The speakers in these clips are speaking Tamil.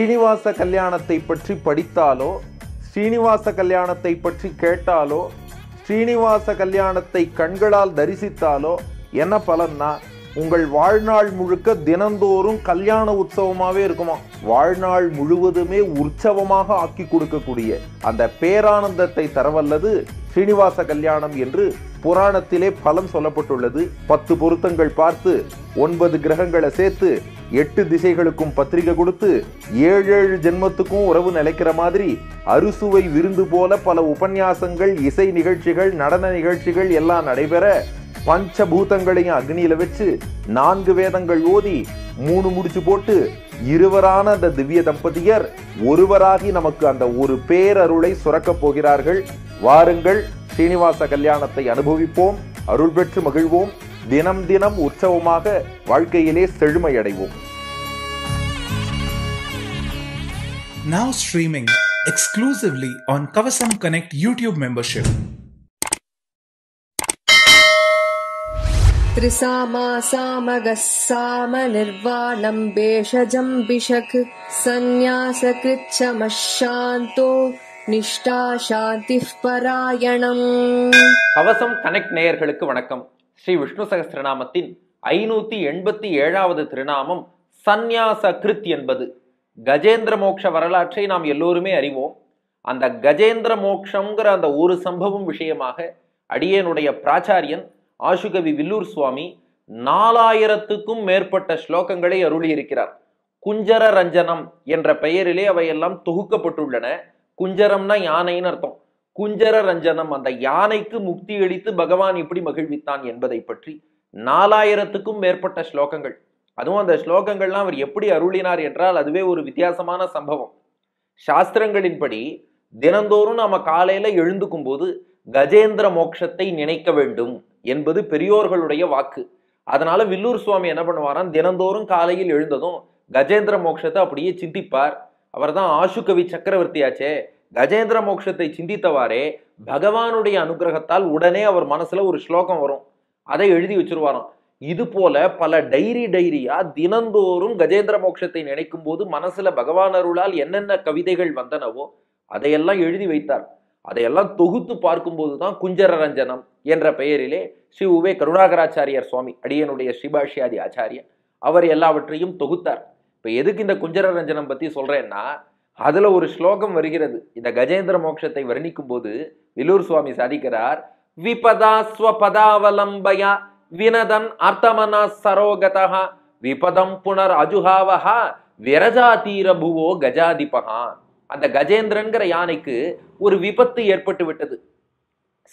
ஸ்ரீனிவாச கல்யாணத்தை பற்றி படித்தாலோ ஸ்ரீனிவாச கல்யாணத்தை பற்றி கேட்டாலோ ஸ்ரீனிவாச கல்யாணத்தை கண்களால் தரிசித்தாலோ என்ன பலன்னா உங்கள் வாழ்நாள் முழுக்க தினந்தோறும் கல்யாண உற்சவமாகவே இருக்குமா வாழ்நாள் முழுவதுமே உற்சவமாக ஆக்கி கொடுக்கக்கூடிய அந்த பேரானந்தத்தை தரவல்லது ஸ்ரீனிவாச கல்யாணம் என்று புராணத்திலே பலம் சொல்லப்பட்டுள்ளது பத்து பொருத்தங்கள் பார்த்து ஒன்பது கிரகங்களை சேர்த்து எட்டு திசைகளுக்கும் பத்திரிகை கொடுத்து ஏழு ஏழு ஜென்மத்துக்கும் உறவு நிலைக்கிற மாதிரி அறுசுவை விருந்து போல பல உபன்யாசங்கள் இசை நிகழ்ச்சிகள் நடன நிகழ்ச்சிகள் எல்லாம் நடைபெற பஞ்சபூதங்களையும் அக்னியில வச்சு நான்கு வேதங்கள் ஓதி மூணு முடிச்சு போட்டு இருவரான அந்த திவ்ய தம்பதியர் ஒருவராகி நமக்கு அந்த ஒரு பேரருளை சுரக்கப் போகிறார்கள் வாருங்கள் சீனிவாச கல்யாணத்தை அனுபவிப்போம் அருள் பெற்று மகிழ்வோம் தினம் தினம் உற்சவமாக வாழ்க்கையிலே செழுமை அடைவோம் Now streaming exclusively on Kavasam Connect YouTube membership. त्रिसामा सामगः साम निर्वाणम् भेषजम् विषक् सन्न्यासकृच्छमः शान्तो பராயணம் கவசம் கனெக்ட் நேயர்களுக்கு வணக்கம் ஸ்ரீ விஷ்ணு சகஸ்திரநாமத்தின் ஐநூத்தி எண்பத்தி ஏழாவது திருநாமம் சந்நியாச கிருத் என்பது கஜேந்திர மோக்ஷ வரலாற்றை நாம் எல்லோருமே அறிவோம் அந்த கஜேந்திர மோக்ஷங்கிற அந்த ஒரு சம்பவம் விஷயமாக அடியனுடைய பிராச்சாரியன் ஆசுகவி வில்லூர் சுவாமி நாலாயிரத்துக்கும் மேற்பட்ட ஸ்லோகங்களை அருளியிருக்கிறார் குஞ்சர ரஞ்சனம் என்ற பெயரிலே அவையெல்லாம் தொகுக்கப்பட்டுள்ளன குஞ்சரம்னா யானைன்னு அர்த்தம் குஞ்சர ரஞ்சனம் அந்த யானைக்கு முக்தி அளித்து பகவான் இப்படி மகிழ்வித்தான் என்பதை பற்றி நாலாயிரத்துக்கும் மேற்பட்ட ஸ்லோகங்கள் அதுவும் அந்த ஸ்லோகங்கள்லாம் அவர் எப்படி அருளினார் என்றால் அதுவே ஒரு வித்தியாசமான சம்பவம் சாஸ்திரங்களின்படி தினந்தோறும் நாம் காலையில் எழுந்துக்கும் போது கஜேந்திர மோட்சத்தை நினைக்க வேண்டும் என்பது பெரியோர்களுடைய வாக்கு அதனால வில்லூர் சுவாமி என்ன பண்ணுவாராம் தினந்தோறும் காலையில் எழுந்ததும் கஜேந்திர மோட்சத்தை அப்படியே சிந்திப்பார் அவர் தான் ஆஷுகவி சக்கரவர்த்தியாச்சே கஜேந்திர மோட்சத்தை சிந்தித்தவாறே பகவானுடைய அனுகிரகத்தால் உடனே அவர் மனசுல ஒரு ஸ்லோகம் வரும் அதை எழுதி வச்சிருவாராம் இது போல பல டைரி டைரியா தினந்தோறும் கஜேந்திர மோட்சத்தை நினைக்கும் போது மனசுல பகவான் அருளால் என்னென்ன கவிதைகள் வந்தனவோ அதையெல்லாம் எழுதி வைத்தார் அதையெல்லாம் தொகுத்து பார்க்கும்போது தான் குஞ்சர ரஞ்சனம் என்ற பெயரிலே ஸ்ரீ உவே கருணாகராச்சாரியார் சுவாமி அடியனுடைய ஸ்ரீபாஷ்யாதி ஆச்சாரியர் அவர் எல்லாவற்றையும் தொகுத்தார் இப்போ எதுக்கு இந்த குஞ்சர ரஞ்சனம் பற்றி சொல்கிறேன்னா அதில் ஒரு ஸ்லோகம் வருகிறது இந்த கஜேந்திர மோட்சத்தை வர்ணிக்கும் போது விலூர் சுவாமி சாதிக்கிறார் விபதா ஸ்வபதாவலம்பயா வினதன் அர்த்தமனா சரோகதா விபதம் புனர் அஜுஹாவஹா விரஜாதீர புவோ கஜாதிபகா அந்த கஜேந்திரன்கிற யானைக்கு ஒரு விபத்து ஏற்பட்டு விட்டது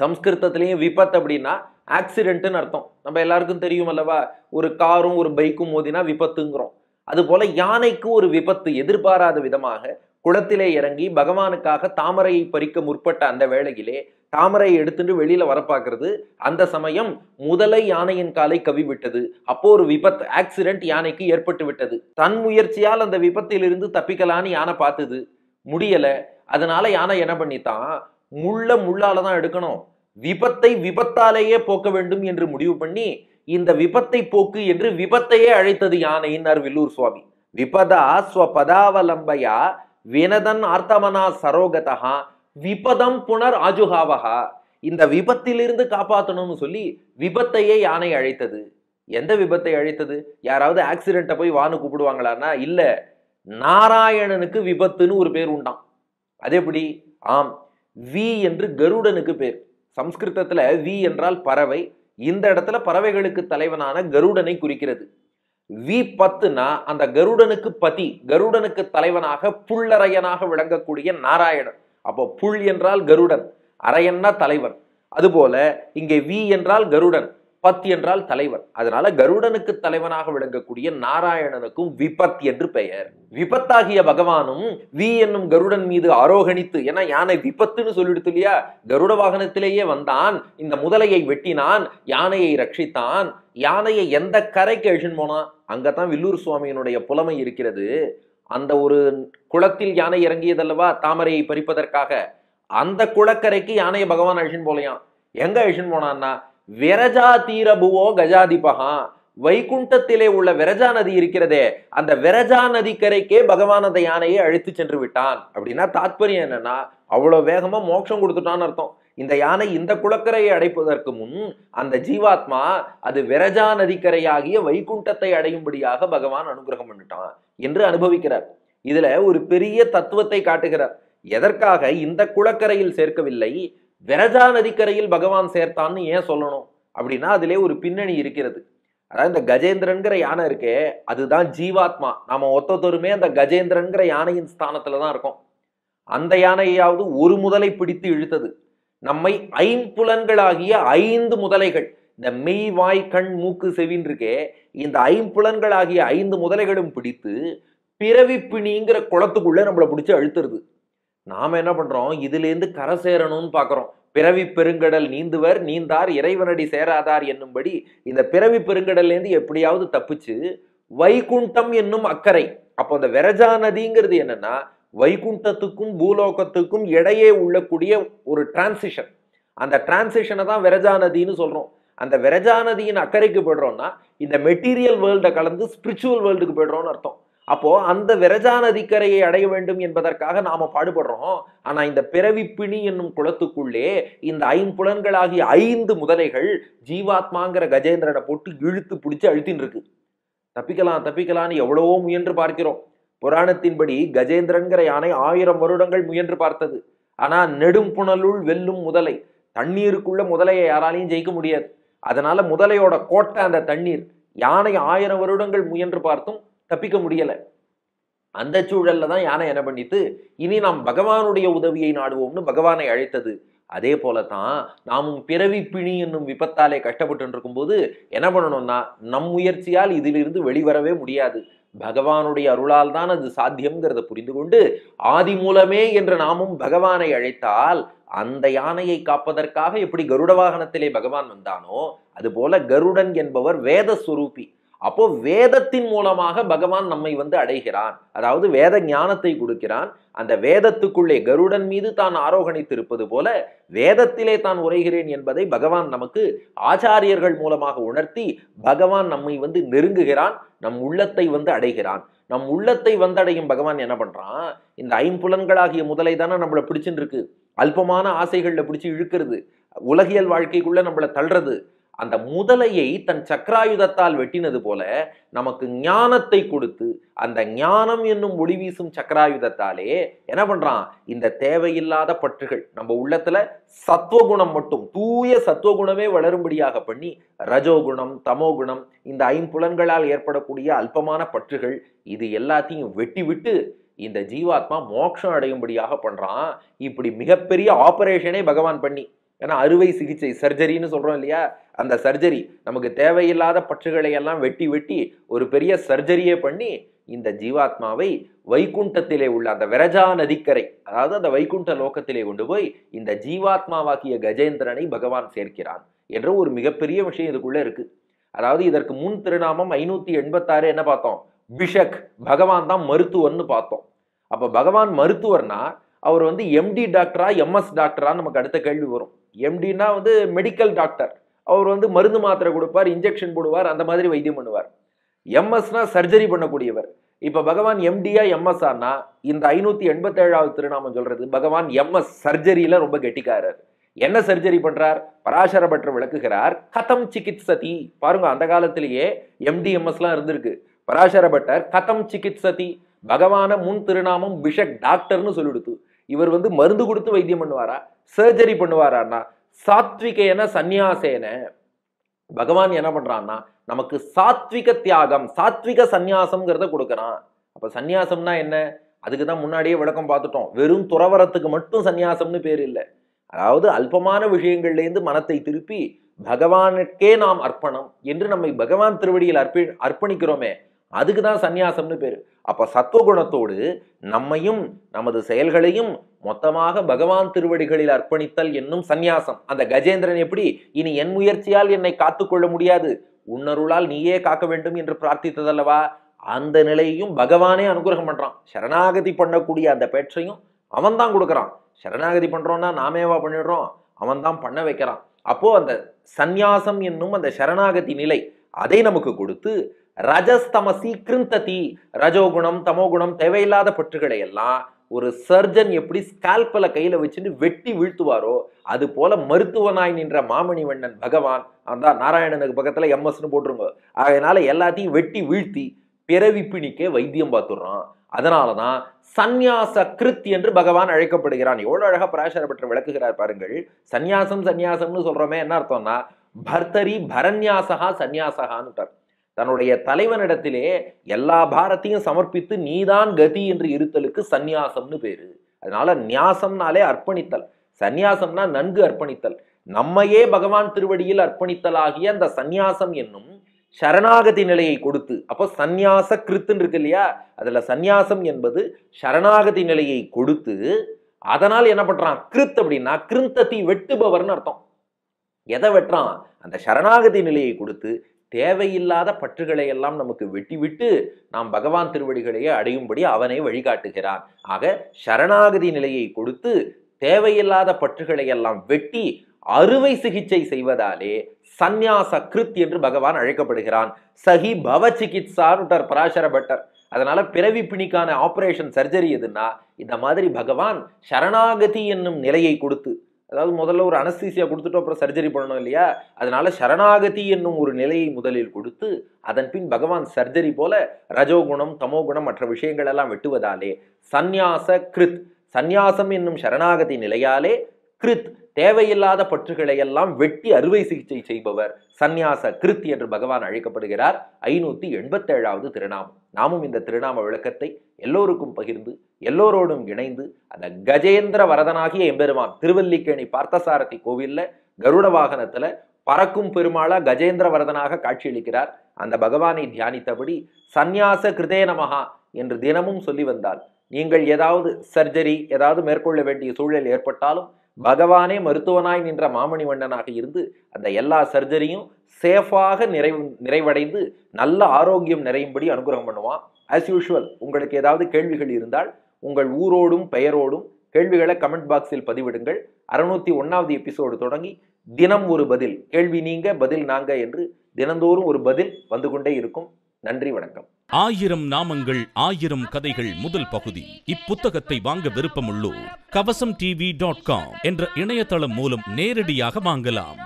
சம்ஸ்கிருதத்திலையும் விபத்து அப்படின்னா ஆக்சிடென்ட்னு அர்த்தம் நம்ம எல்லாருக்கும் தெரியும் அல்லவா ஒரு காரும் ஒரு பைக்கும் மோதினா விபத்துங்கிறோம் அதுபோல யானைக்கு ஒரு விபத்து எதிர்பாராத விதமாக குளத்திலே இறங்கி பகவானுக்காக தாமரையை பறிக்க முற்பட்ட அந்த வேளையிலே தாமரையை எடுத்துட்டு வெளியில வர பார்க்கறது அந்த சமயம் முதலை யானையின் காலை கவி விட்டது அப்போ ஒரு விபத்து ஆக்சிடென்ட் யானைக்கு ஏற்பட்டு விட்டது தன் முயற்சியால் அந்த விபத்திலிருந்து தப்பிக்கலான்னு யானை பார்த்தது முடியல அதனால யானை என்ன பண்ணித்தான் முள்ள முள்ளால தான் எடுக்கணும் விபத்தை விபத்தாலேயே போக்க வேண்டும் என்று முடிவு பண்ணி இந்த விபத்தை போக்கு என்று விபத்தையே அழைத்தது யானையினார் வில்லூர் சுவாமி விபதா ஸ்வபதாவலம்பையா வினதன் ஆர்த்தமனா சரோகதா விபதம் புனர் அஜுகாவகா இந்த விபத்திலிருந்து காப்பாற்றணும்னு சொல்லி விபத்தையே யானை அழைத்தது எந்த விபத்தை அழைத்தது யாராவது ஆக்சிடென்ட்டை போய் வானு கூப்பிடுவாங்களான்னா இல்லை நாராயணனுக்கு விபத்துன்னு ஒரு பேர் உண்டாம் அது எப்படி ஆம் வி என்று கருடனுக்கு பேர் சம்ஸ்கிருதத்தில் வி என்றால் பறவை இந்த இடத்துல பறவைகளுக்கு தலைவனான கருடனை குறிக்கிறது வி பத்துனா அந்த கருடனுக்கு பதி கருடனுக்கு தலைவனாக புள்ளரையனாக விளங்கக்கூடிய நாராயணன் அப்போ புல் என்றால் கருடன் அரையன்னா தலைவன் அதுபோல இங்கே வி என்றால் கருடன் பத்தி என்றால் தலைவன் அதனால கருடனுக்கு தலைவனாக விளங்கக்கூடிய நாராயணனுக்கும் விபத் என்று பெயர் விபத்தாகிய பகவானும் வி என்னும் கருடன் மீது ஆரோகணித்து ஏன்னா யானை விபத்துன்னு சொல்லிடுத்து இல்லையா கருட வாகனத்திலேயே வந்தான் இந்த முதலையை வெட்டினான் யானையை ரட்சித்தான் யானையை எந்த கரைக்கு எழுச்சின்னு போனான் அங்கதான் வில்லூர் சுவாமியினுடைய புலமை இருக்கிறது அந்த ஒரு குளத்தில் யானை இறங்கியதல்லவா தாமரையை பறிப்பதற்காக அந்த குளக்கரைக்கு யானையை பகவான் அழிச்சின்னு போலையாம் எங்க அழிச்சின்னு போனான்னா விரஜா தீரபுவோ கஜாதிபகா வைகுண்டத்திலே உள்ள விரஜா நதி இருக்கிறதே அந்த விரஜா நதிக்கரைக்கே பகவான் அந்த யானையை அழைத்து சென்று விட்டான் அப்படின்னா தாத்பரியம் என்னன்னா அவ்வளோ வேகமா மோட்சம் கொடுத்துட்டான்னு அர்த்தம் இந்த யானை இந்த குளக்கரையை அடைப்பதற்கு முன் அந்த ஜீவாத்மா அது விரஜா நதிக்கரையாகிய வைகுண்டத்தை அடையும்படியாக பகவான் அனுகிரகம் பண்ணிட்டான் என்று அனுபவிக்கிறார் இதுல ஒரு பெரிய தத்துவத்தை காட்டுகிறார் எதற்காக இந்த குளக்கரையில் சேர்க்கவில்லை விரஜா நதிக்கரையில் பகவான் சேர்த்தான்னு ஏன் சொல்லணும் அப்படின்னா அதிலே ஒரு பின்னணி இருக்கிறது அதாவது இந்த கஜேந்திரன்கிற யானை இருக்கே அதுதான் ஜீவாத்மா நாம ஒத்தொத்தருமே அந்த கஜேந்திரன்கிற யானையின் ஸ்தானத்துல தான் இருக்கோம் அந்த யானையாவது ஒரு முதலை பிடித்து இழுத்தது நம்மை ஐம்புலன்களாகிய ஐந்து முதலைகள் இந்த மெய் வாய் கண் மூக்கு செவின் இருக்கே இந்த ஐம்புலன்களாகிய ஐந்து முதலைகளும் பிடித்து பிறவி பிணிங்கிற குளத்துக்குள்ள நம்மளை பிடிச்சி அழுத்துறது நாம் என்ன பண்ணுறோம் இதுலேருந்து கரை சேரணும்னு பார்க்குறோம் பிறவி பெருங்கடல் நீந்துவர் நீந்தார் இறைவனடி சேராதார் என்னும்படி இந்த பிறவி பெருங்கடல்லேருந்து எப்படியாவது தப்பிச்சு வைகுண்டம் என்னும் அக்கறை அப்போ அந்த விரஜா நதிங்கிறது என்னென்னா வைகுண்டத்துக்கும் பூலோகத்துக்கும் இடையே உள்ளக்கூடிய ஒரு டிரான்சிஷன் அந்த டிரான்சிஷனை தான் விரஜா நதின்னு சொல்கிறோம் அந்த விரஜா நதியின் அக்கறைக்கு போய்டுறோம்னா இந்த மெட்டீரியல் வேர்ல்டை கலந்து ஸ்பிரிச்சுவல் வேர்ல்டுக்கு போய்டுறோம்னு அர்த்தம் அப்போது அந்த விரஜா நதிக்கரையை அடைய வேண்டும் என்பதற்காக நாம் பாடுபடுறோம் ஆனால் இந்த பிறவி பிணி என்னும் குளத்துக்குள்ளே இந்த ஐம்புலன்களாகிய ஐந்து முதலைகள் ஜீவாத்மாங்கிற கஜேந்திரனை போட்டு இழுத்து பிடிச்சி அழுத்தின்னு இருக்கு தப்பிக்கலாம் தப்பிக்கலான்னு எவ்வளவோ முயன்று பார்க்கிறோம் புராணத்தின்படி கஜேந்திரன்கிற யானை ஆயிரம் வருடங்கள் முயன்று பார்த்தது ஆனால் நெடும் புனலுள் வெல்லும் முதலை தண்ணீருக்குள்ள முதலையை யாராலையும் ஜெயிக்க முடியாது அதனால முதலையோட கோட்டை அந்த தண்ணீர் யானை ஆயிரம் வருடங்கள் முயன்று பார்த்தும் தப்பிக்க முடியலை அந்த சூழல்ல தான் யானை என்ன பண்ணித்து இனி நாம் பகவானுடைய உதவியை நாடுவோம்னு பகவானை அழைத்தது அதே போல தான் நாமும் பிறவி பிணி என்னும் விபத்தாலே கஷ்டப்பட்டு இருக்கும்போது என்ன பண்ணணும்னா நம் முயற்சியால் இதிலிருந்து வெளிவரவே முடியாது பகவானுடைய அருளால் தான் அது சாத்தியம்ங்கிறத புரிந்து கொண்டு ஆதி மூலமே என்று நாமும் பகவானை அழைத்தால் அந்த யானையை காப்பதற்காக எப்படி கருட வாகனத்திலே பகவான் வந்தானோ அதுபோல கருடன் என்பவர் வேத சுரூபி அப்போ வேதத்தின் மூலமாக பகவான் நம்மை வந்து அடைகிறான் அதாவது வேத ஞானத்தை கொடுக்கிறான் அந்த வேதத்துக்குள்ளே கருடன் மீது தான் ஆரோகணித்திருப்பது போல வேதத்திலே தான் உரைகிறேன் என்பதை பகவான் நமக்கு ஆச்சாரியர்கள் மூலமாக உணர்த்தி பகவான் நம்மை வந்து நெருங்குகிறான் நம் உள்ளத்தை வந்து அடைகிறான் நம் உள்ளத்தை வந்தடையும் பகவான் என்ன பண்ணுறான் இந்த ஐம்புலன்களாகிய முதலை தானே நம்மளை பிடிச்சுன்னு இருக்கு அல்பமான ஆசைகளில் பிடிச்சி இழுக்கிறது உலகியல் வாழ்க்கைக்குள்ளே நம்மளை தள்ளுறது அந்த முதலையை தன் சக்கராயுதத்தால் வெட்டினது போல நமக்கு ஞானத்தை கொடுத்து அந்த ஞானம் என்னும் ஒளி வீசும் சக்கராயுதத்தாலே என்ன பண்றான் இந்த தேவையில்லாத பற்றுகள் நம்ம உள்ளத்துல சத்துவகுணம் மட்டும் தூய சத்துவகுணமே வளரும்படியாக பண்ணி ரஜோகுணம் தமோகுணம் இந்த ஐம்புலன்களால் ஏற்படக்கூடிய அல்பமான பற்றுகள் இது எல்லாத்தையும் வெட்டி விட்டு இந்த ஜீவாத்மா மோட்சம் அடையும்படியாக பண்றான் இப்படி மிகப்பெரிய ஆபரேஷனே பகவான் பண்ணி ஏன்னா அறுவை சிகிச்சை சர்ஜரின்னு சொல்றோம் இல்லையா அந்த சர்ஜரி நமக்கு தேவையில்லாத பற்றுகளை எல்லாம் வெட்டி வெட்டி ஒரு பெரிய சர்ஜரியே பண்ணி இந்த ஜீவாத்மாவை வைகுண்டத்திலே உள்ள அந்த விரஜா நதிக்கரை அதாவது அந்த வைகுண்ட லோக்கத்திலே கொண்டு போய் இந்த ஜீவாத்மாவாக்கிய கஜேந்திரனை பகவான் சேர்க்கிறான் என்ற ஒரு மிகப்பெரிய விஷயம் இதுக்குள்ளே இருக்கு அதாவது இதற்கு முன் திருநாமம் ஐநூத்தி எண்பத்தாறு என்ன பார்த்தோம் பிஷக் பகவான் தான் மருத்துவர்னு பார்த்தோம் அப்ப பகவான் மருத்துவர்னா அவர் வந்து எம்டி டாக்டரா எம்எஸ் டாக்டரா நமக்கு அடுத்த கேள்வி வரும் எம்டினா வந்து மெடிக்கல் டாக்டர் அவர் வந்து மருந்து மாத்திரை கொடுப்பார் இன்ஜெக்ஷன் போடுவார் அந்த மாதிரி வைத்தியம் பண்ணுவார் எம்எஸ்னா சர்ஜரி பண்ணக்கூடியவர் இப்போ பகவான் எம்டியா ஆனால் இந்த ஐநூற்றி எண்பத்தேழாவது திருநாமம் சொல்கிறது பகவான் எம்எஸ் சர்ஜரியில் ரொம்ப கெட்டிக்காரர் என்ன சர்ஜரி பண்ணுறார் பராசரபற்ற விளக்குகிறார் கதம் சிகித்சதி பாருங்க அந்த காலத்திலேயே எம்டிஎம்எஸ்லாம் இருந்திருக்கு பராசரபட்டர் கதம் சிகித்சதி பகவான முன் திருநாமம் பிஷக் டாக்டர்னு சொல்லிடுத்து இவர் வந்து மருந்து கொடுத்து வைத்தியம் பண்ணுவாரா சர்ஜரி பண்ணுவாரான்னா சாத்விகேன சந்நியாசேன பகவான் என்ன பண்ணுறான்னா நமக்கு சாத்விக தியாகம் சாத்விக சந்நியாசம்ங்கிறத கொடுக்குறான் அப்போ சந்நியாசம்னா என்ன அதுக்கு தான் முன்னாடியே விளக்கம் பார்த்துட்டோம் வெறும் துறவரத்துக்கு மட்டும் சந்நியாசம்னு பேர் இல்லை அதாவது அல்பமான விஷயங்கள்லேருந்து மனத்தை திருப்பி பகவானுக்கே நாம் அர்ப்பணம் என்று நம்மை பகவான் திருவடியில் அர்ப்பி அர்ப்பணிக்கிறோமே அதுக்கு தான் சந்நியாசம்னு பேர் அப்போ சத்துவகுணத்தோடு நம்மையும் நமது செயல்களையும் மொத்தமாக பகவான் திருவடிகளில் அர்ப்பணித்தல் என்னும் சந்நியாசம் அந்த கஜேந்திரன் எப்படி இனி என் முயற்சியால் என்னை காத்துக்கொள்ள முடியாது உன்னருளால் நீயே காக்க வேண்டும் என்று பிரார்த்தித்ததல்லவா அந்த நிலையையும் பகவானே அனுகிரகம் பண்ணுறான் சரணாகதி பண்ணக்கூடிய அந்த பேற்றையும் அவன் தான் கொடுக்குறான் சரணாகதி பண்ணுறோன்னா நாமேவா பண்ணிடுறோம் அவன் தான் பண்ண வைக்கிறான் அப்போது அந்த சந்நியாசம் என்னும் அந்த சரணாகதி நிலை அதை நமக்கு கொடுத்து ரஜஸ்தமசி கிருந்ததி ரஜோகுணம் தமோகுணம் தேவையில்லாத பற்றுகளை எல்லாம் ஒரு சர்ஜன் எப்படி ஸ்கால்பலை கையில் வச்சுட்டு வெட்டி வீழ்த்துவாரோ அது போல மருத்துவனாய் நின்ற மாமணிவண்ணன் பகவான் அந்த நாராயணனுக்கு பக்கத்தில் எம்எஸ்னு போட்டுருங்க அதனால எல்லாத்தையும் வெட்டி வீழ்த்தி பிறவி பிணிக்க வைத்தியம் பார்த்துடுறான் அதனால தான் சந்நியாச கிருத் என்று பகவான் அழைக்கப்படுகிறான் எவ்வளோ அழகாக பராசர பெற்று விளக்குகிறார் பாருங்கள் சந்நியாசம் சந்நியாசம்னு சொல்கிறோமே என்ன அர்த்தம்னா பர்தரி பரன்யாசகா சந்நியாசகான்னு தன்னுடைய தலைவனிடத்திலே எல்லா பாரத்தையும் சமர்ப்பித்து நீதான் கதி என்று இருத்தலுக்கு சந்நியாசம்னு பேரு அதனால நியாசம்னாலே அர்ப்பணித்தல் சந்நியாசம்னா நன்கு அர்ப்பணித்தல் நம்மையே பகவான் திருவடியில் அர்ப்பணித்தலாகிய அந்த சந்நியாசம் என்னும் சரணாகதி நிலையை கொடுத்து அப்போ சந்நியாச கிருத்துன்னு இருக்கு இல்லையா அதில் சந்நியாசம் என்பது சரணாகதி நிலையை கொடுத்து அதனால் என்ன பண்ணுறான் கிருத் அப்படின்னா கிருந்தத்தி வெட்டுபவர்னு அர்த்தம் எதை வெட்டுறான் அந்த சரணாகதி நிலையை கொடுத்து தேவையில்லாத பற்றுகளை எல்லாம் நமக்கு வெட்டிவிட்டு நாம் பகவான் திருவடிகளையே அடையும்படி அவனை வழிகாட்டுகிறான் ஆக சரணாகதி நிலையை கொடுத்து தேவையில்லாத பற்றுகளை எல்லாம் வெட்டி அறுவை சிகிச்சை செய்வதாலே சந்நியாச கிருத் என்று பகவான் அழைக்கப்படுகிறான் சஹி பவ சிகித்சான்ட்டார் பராசர பட்டர் அதனால பிறவி பிணிக்கான ஆபரேஷன் சர்ஜரி எதுன்னா இந்த மாதிரி பகவான் சரணாகதி என்னும் நிலையை கொடுத்து அதாவது முதல்ல ஒரு அனஸ்தீசியா கொடுத்துட்டு அப்புறம் சர்ஜரி பண்ணணும் இல்லையா அதனால சரணாகதி என்னும் ஒரு நிலையை முதலில் கொடுத்து அதன் பின் பகவான் சர்ஜரி போல ரஜோகுணம் தமோகுணம் மற்ற விஷயங்கள் எல்லாம் வெட்டுவதாலே சந்நியாச கிருத் சந்நியாசம் என்னும் சரணாகதி நிலையாலே கிருத் தேவையில்லாத பற்றுகளை எல்லாம் வெட்டி அறுவை சிகிச்சை செய்பவர் சந்நியாச கிருத்தி என்று பகவான் அழைக்கப்படுகிறார் ஐநூத்தி எண்பத்தேழாவது திருநாம் நாமும் இந்த திருநாம விளக்கத்தை எல்லோருக்கும் பகிர்ந்து எல்லோரோடும் இணைந்து அந்த கஜேந்திர வரதனாகிய எம்பெருமான் திருவல்லிக்கேணி பார்த்தசாரதி கோவில்ல கருட வாகனத்துல பறக்கும் பெருமாளா கஜேந்திர வரதனாக காட்சியளிக்கிறார் அந்த பகவானை தியானித்தபடி சந்நியாச கிருதே நமகா என்று தினமும் சொல்லி வந்தால் நீங்கள் ஏதாவது சர்ஜரி ஏதாவது மேற்கொள்ள வேண்டிய சூழல் ஏற்பட்டாலும் பகவானே மருத்துவனாய் நின்ற மாமணி வண்ணனாக இருந்து அந்த எல்லா சர்ஜரியும் சேஃபாக நிறைவு நிறைவடைந்து நல்ல ஆரோக்கியம் நிறையும்படி அனுகிரகம் பண்ணுவான் ஆஸ் யூஷுவல் உங்களுக்கு ஏதாவது கேள்விகள் இருந்தால் உங்கள் ஊரோடும் பெயரோடும் கேள்விகளை கமெண்ட் பாக்ஸில் பதிவிடுங்கள் அறுநூத்தி ஒன்றாவது எபிசோடு தொடங்கி தினம் ஒரு பதில் கேள்வி நீங்க பதில் நாங்க என்று தினந்தோறும் ஒரு பதில் வந்து கொண்டே இருக்கும் நன்றி வணக்கம் ஆயிரம் நாமங்கள் ஆயிரம் கதைகள் முதல் பகுதி இப்புத்தகத்தை வாங்க விருப்பமுள்ளோர் கவசம் டிவி டாட் காம் என்ற இணையதளம் மூலம் நேரடியாக வாங்கலாம்